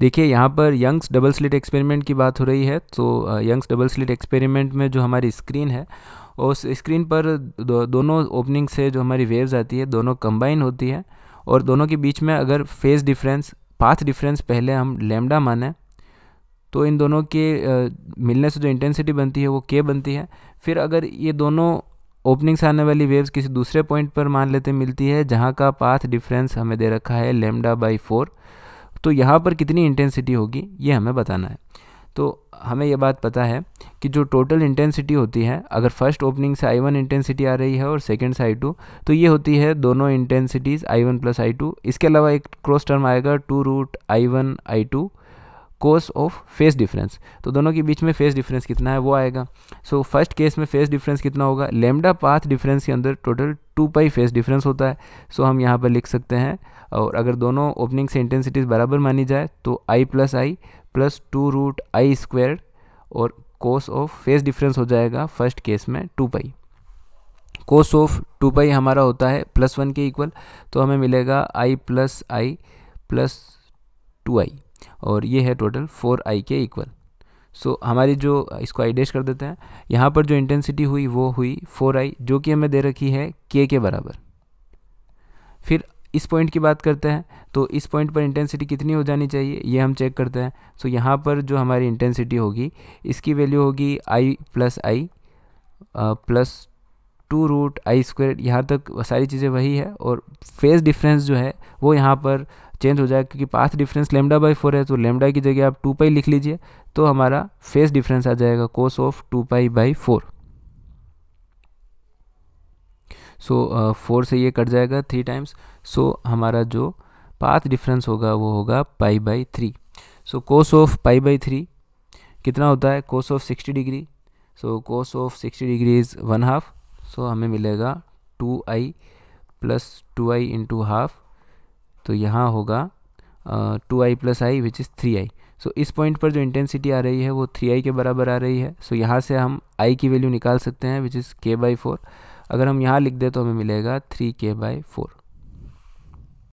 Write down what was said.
देखिए यहाँ पर यंग्स डबल स्लिट एक्सपेरिमेंट की बात हो रही है तो यंग्स डबल स्लिट एक्सपेरिमेंट में जो हमारी स्क्रीन है उस स्क्रीन पर दो, दोनों ओपनिंग से जो हमारी वेव्स आती है दोनों कंबाइन होती है और दोनों के बीच में अगर फेज डिफरेंस पाथ डिफरेंस पहले हम लेमडा माने तो इन दोनों के मिलने से जो इंटेंसिटी बनती है वो के बनती है फिर अगर ये दोनों ओपनिंग से आने वाली वेव्स किसी दूसरे पॉइंट पर मान लेते मिलती है जहाँ का पाथ डिफरेंस हमें दे रखा है लेमडा बाई फोर तो यहाँ पर कितनी इंटेंसिटी होगी ये हमें बताना है तो हमें यह बात पता है कि जो टोटल इंटेंसिटी होती है अगर फर्स्ट ओपनिंग से आई वन इंटेंसिटी आ रही है और सेकेंड से आई टू तो ये होती है दोनों intensities I one plus I two इसके अलावा एक क्रॉस टर्म आएगा two root I one I two cos of phase difference तो दोनों के बीच में फेस डिफरेंस कितना है वो आएगा सो फर्स्ट केस में फेस डिफरेंस कितना होगा लेमडा पाथ डिफरेंस के अंदर total two pi phase difference होता है सो so, हम यहाँ पर लिख सकते हैं और अगर दोनों ओपनिंग से इंटेंसिटीज़ बराबर मानी जाए तो I plus I plus two root I square और कोस ऑफ फेस डिफरेंस हो जाएगा फर्स्ट केस में two pi cos of two pi हमारा होता है प्लस वन के इक्वल तो हमें मिलेगा I plus I plus two I और ये है टोटल फोर आई के इक्वल सो so, हमारी जो इसको आई डैश कर देते हैं यहाँ पर जो इंटेंसिटी हुई वो हुई फोर आई जो कि हमें दे रखी है के के बराबर फिर इस पॉइंट की बात करते हैं तो इस पॉइंट पर इंटेंसिटी कितनी हो जानी चाहिए ये हम चेक करते हैं सो so, यहाँ पर जो हमारी इंटेंसिटी होगी इसकी वैल्यू होगी I plus I plus two root I square यहाँ तक सारी चीज़ें वही है और फेज़ डिफरेंस जो है वो यहाँ पर चेंज हो जाएगा क्योंकि path difference lambda by four है तो लेमडा की जगह आप टू पाई लिख लीजिए तो हमारा फेस डिफरेंस आ जाएगा cos of two pi by four so four से ये कट जाएगा थ्री टाइम्स सो हमारा जो पाथ डिफरेंस होगा वो होगा pi by three so cos of pi by three कितना होता है cos of sixty degree so cos of sixty degree is one half so हमें मिलेगा two I plus two I into half तो यहाँ होगा two I plus I which is three I so इस point पर जो इंटेंसिटी आ रही है वो थ्री आई के बराबर आ रही है सो so, यहाँ से हम आई की वैल्यू निकाल सकते हैं which is K by four अगर हम यहाँ लिख दें तो हमें मिलेगा थ्री के बाई फोर